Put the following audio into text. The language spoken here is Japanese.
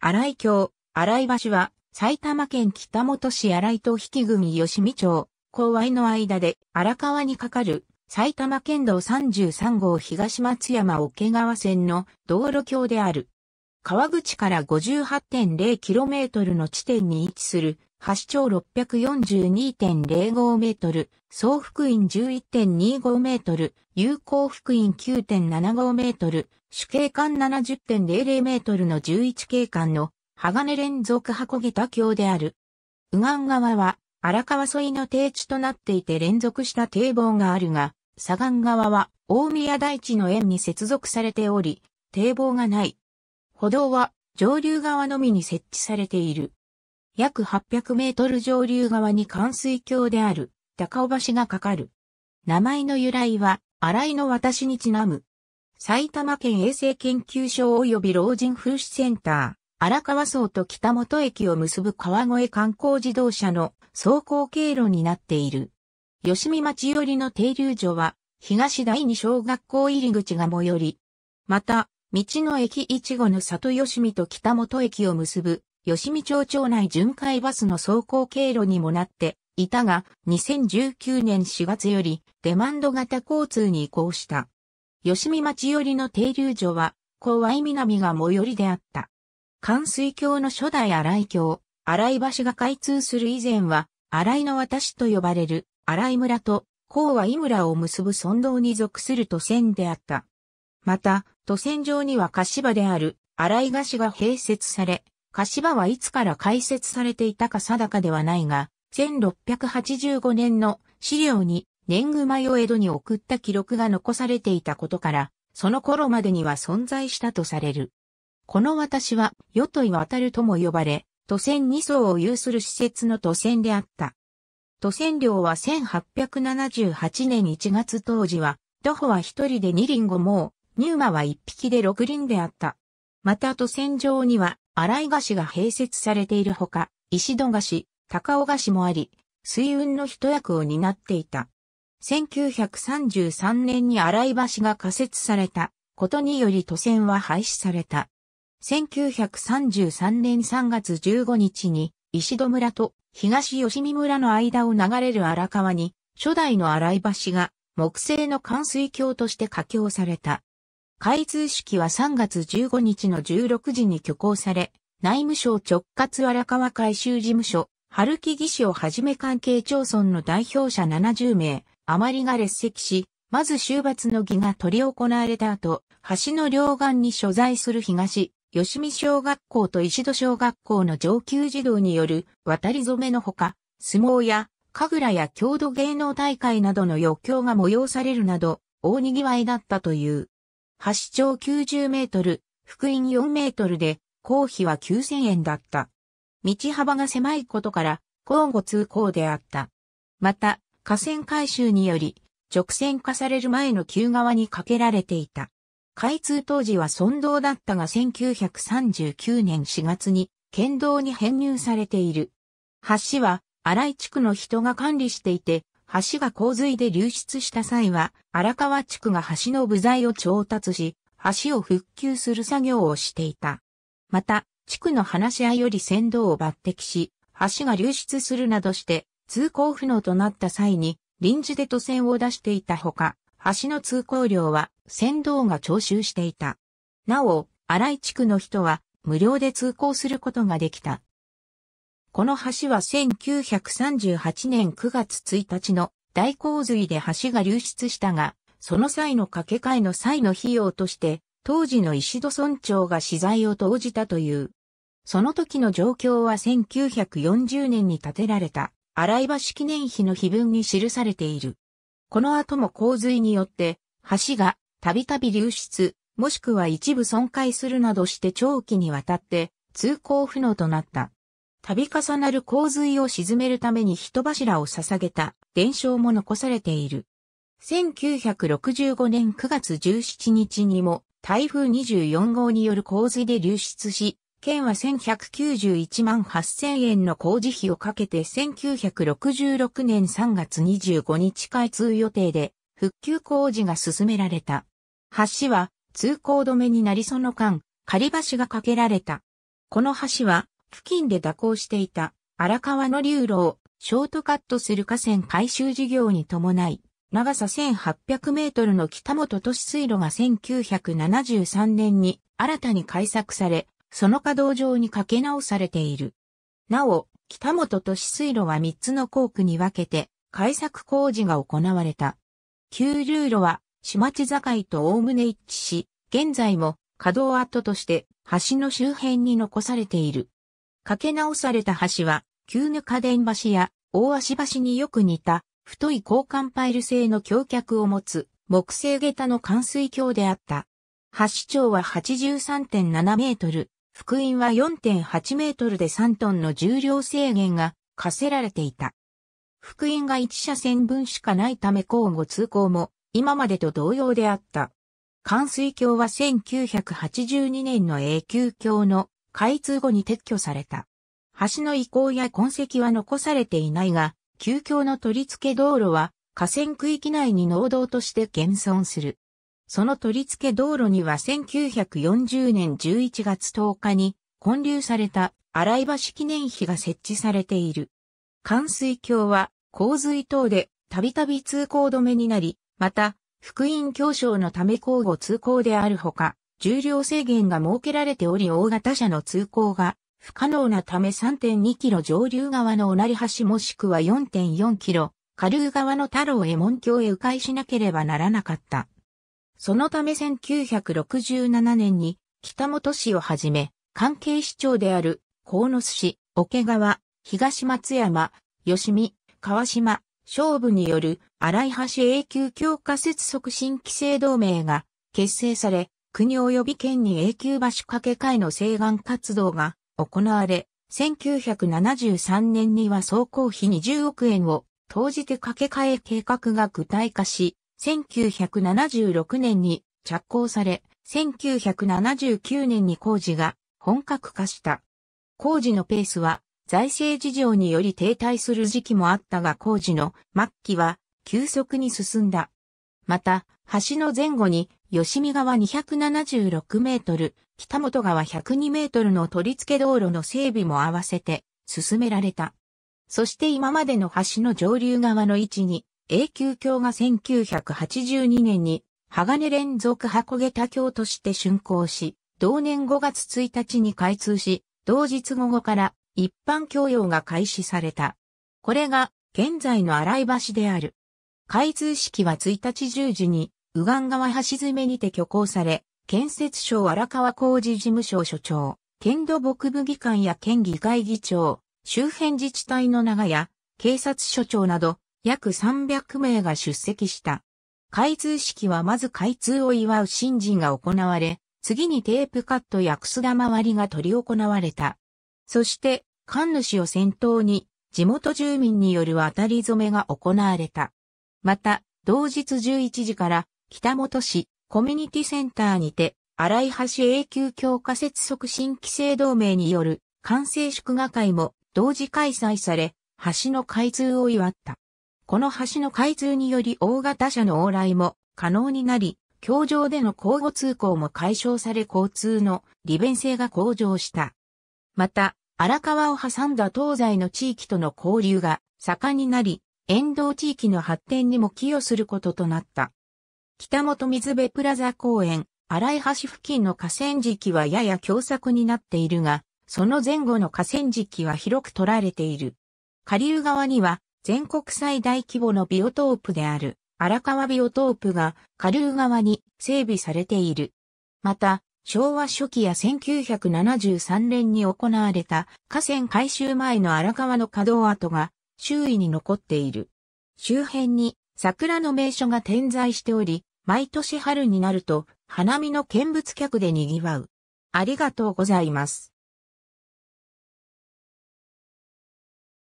荒井橋、荒井橋は、埼玉県北本市荒井と引組吉見町、公愛の間で荒川に架かる埼玉県道33号東松山桶川線の道路橋である。川口から 58.0km の地点に位置する、橋長 642.05m、総福院 11.25m、有効福院 9.75m、主景観70.00メートルの11景観の鋼連続箱桁橋である。右岸側は荒川沿いの低地となっていて連続した堤防があるが、左岸側は大宮大地の縁に接続されており、堤防がない。歩道は上流側のみに設置されている。約800メートル上流側に冠水橋である高尾橋がかかる。名前の由来は、荒井の私にちなむ、埼玉県衛生研究所及び老人風刺センター、荒川荘と北本駅を結ぶ川越観光自動車の走行経路になっている。吉見町寄りの停留所は、東第二小学校入り口が最寄り。また、道の駅一号の里吉見と北本駅を結ぶ、吉見町町内巡回バスの走行経路にもなっていたが、2019年4月よりデマンド型交通に移行した。吉見町寄りの停留所は、高井南が最寄りであった。関水橋の初代荒井橋、荒井橋が開通する以前は、荒井の渡しと呼ばれる荒井村と高和井村を結ぶ村道に属する都線であった。また、都線上には柏である荒井菓子が併設され、柏はいつから開設されていたか定かではないが、1685年の資料に年貢米を江戸に送った記録が残されていたことから、その頃までには存在したとされる。この私は、与と渡るとも呼ばれ、都船二層を有する施設の都船であった。都船領は1878年1月当時は、徒歩は一人で二輪五毛、入馬は一匹で六輪であった。また都船上には、荒い菓子が併設されているほか、石戸菓子、高尾菓子もあり、水運の一役を担っていた。1933年に荒井橋が仮設されたことにより都線は廃止された。1933年3月15日に石戸村と東吉見村の間を流れる荒川に初代の荒井橋が木製の冠水橋として架橋された。開通式は3月15日の16時に挙行され、内務省直轄荒川改修事務所、春木義士をはじめ関係町村の代表者70名、余りが列席し、まず終罰の儀が取り行われた後、橋の両岸に所在する東、吉見小学校と石戸小学校の上級児童による渡り染めのほか、相撲や、神楽や郷土芸能大会などの余興が催されるなど、大賑わいだったという。橋長90メートル、福音4メートルで、公費は9000円だった。道幅が狭いことから、交互通行であった。また、河川改修により、直線化される前の旧側に架けられていた。開通当時は村道だったが1939年4月に県道に編入されている。橋は荒井地区の人が管理していて、橋が洪水で流出した際は荒川地区が橋の部材を調達し、橋を復旧する作業をしていた。また、地区の話し合いより先導を抜擢し、橋が流出するなどして通行不能となった際に臨時で都線を出していたほか、橋の通行料は船頭が徴収していた。なお、荒井地区の人は無料で通行することができた。この橋は1938年9月1日の大洪水で橋が流出したが、その際の掛け替えの際の費用として、当時の石戸村長が資材を投じたという。その時の状況は1940年に建てられた洗い橋記念碑の碑文に記されている。この後も洪水によって、橋がたびたび流出、もしくは一部損壊するなどして長期にわたって通行不能となった。度重なる洪水を沈めるために人柱を捧げた伝承も残されている。1965年9月17日にも台風24号による洪水で流出し、県は1191万8000円の工事費をかけて1966年3月25日開通予定で復旧工事が進められた。橋は通行止めになりその間、仮橋が架けられた。この橋は付近で蛇行していた荒川の流路をショートカットする河川改修事業に伴い、長さ1800メートルの北本都市水路が1973年に新たに開削され、その稼働上にかけ直されている。なお、北本都市水路は3つの工区に分けて、改作工事が行われた。旧ルー路は、市町境とおおむね一致し、現在も稼働跡として橋の周辺に残されている。かけ直された橋は、旧ぬ家電橋や大足橋によく似た、太い高換パイル製の橋脚を持つ木製下駄の冠水橋であった。橋長は83.7メートル、福音は4.8メートルで3トンの重量制限が課せられていた。福音が1車線分しかないため交互通行も今までと同様であった。関水橋は1982年の永久橋の開通後に撤去された。橋の遺構や痕跡は残されていないが、旧橋の取り付け道路は河川区域内に農道として現存する。その取り付け道路には1940年11月10日に建立された洗橋記念碑が設置されている。関水橋は洪水等でたびたび通行止めになり、また、福音教章のため交互通行であるほか、重量制限が設けられており大型車の通行が不可能なため3.2キロ上流側の同り橋もしくは4.4キロ下流側の太郎へ門橋へ迂回しなければならなかった。そのため1967年に北本市をはじめ、関係市長である野巣市、桶川、東松山、吉見、川島、勝負による荒井橋永久強化接続新規制同盟が結成され、国及び県に永久橋掛け替えの請願活動が行われ、1973年には総工費20億円を投じて掛け替え計画が具体化し、1976年に着工され、1979年に工事が本格化した。工事のペースは財政事情により停滞する時期もあったが工事の末期は急速に進んだ。また、橋の前後に吉見川276メートル、北本川102メートルの取り付け道路の整備も合わせて進められた。そして今までの橋の上流側の位置に永久橋が1982年に鋼連続箱下橋として竣工し、同年5月1日に開通し、同日午後から一般教養が開始された。これが現在の洗い橋である。開通式は1日10時に、右岸川橋詰めにて挙行され、建設省荒川工事事務所所長、県土木部議官や県議会議長、周辺自治体の長屋、警察署長など、約300名が出席した。開通式はまず開通を祝う新人が行われ、次にテープカットやくす玉割りが取り行われた。そして、神主を先頭に、地元住民による当たり染めが行われた。また、同日11時から、北本市コミュニティセンターにて、荒井橋永久強化接促新規制同盟による、完成祝賀会も同時開催され、橋の開通を祝った。この橋の開通により大型車の往来も可能になり、橋上での交互通行も解消され交通の利便性が向上した。また、荒川を挟んだ東西の地域との交流が盛んになり、沿道地域の発展にも寄与することとなった。北本水辺プラザ公園、荒井橋付近の河川敷はやや狭窄になっているが、その前後の河川敷は広く取られている。下流側には全国最大規模のビオトープである荒川ビオトープが下流側に整備されている。また、昭和初期や1973年に行われた河川改修前の荒川の稼働跡が周囲に残っている。周辺に桜の名所が点在しており、毎年春になると花見の見物客で賑わう。ありがとうございます。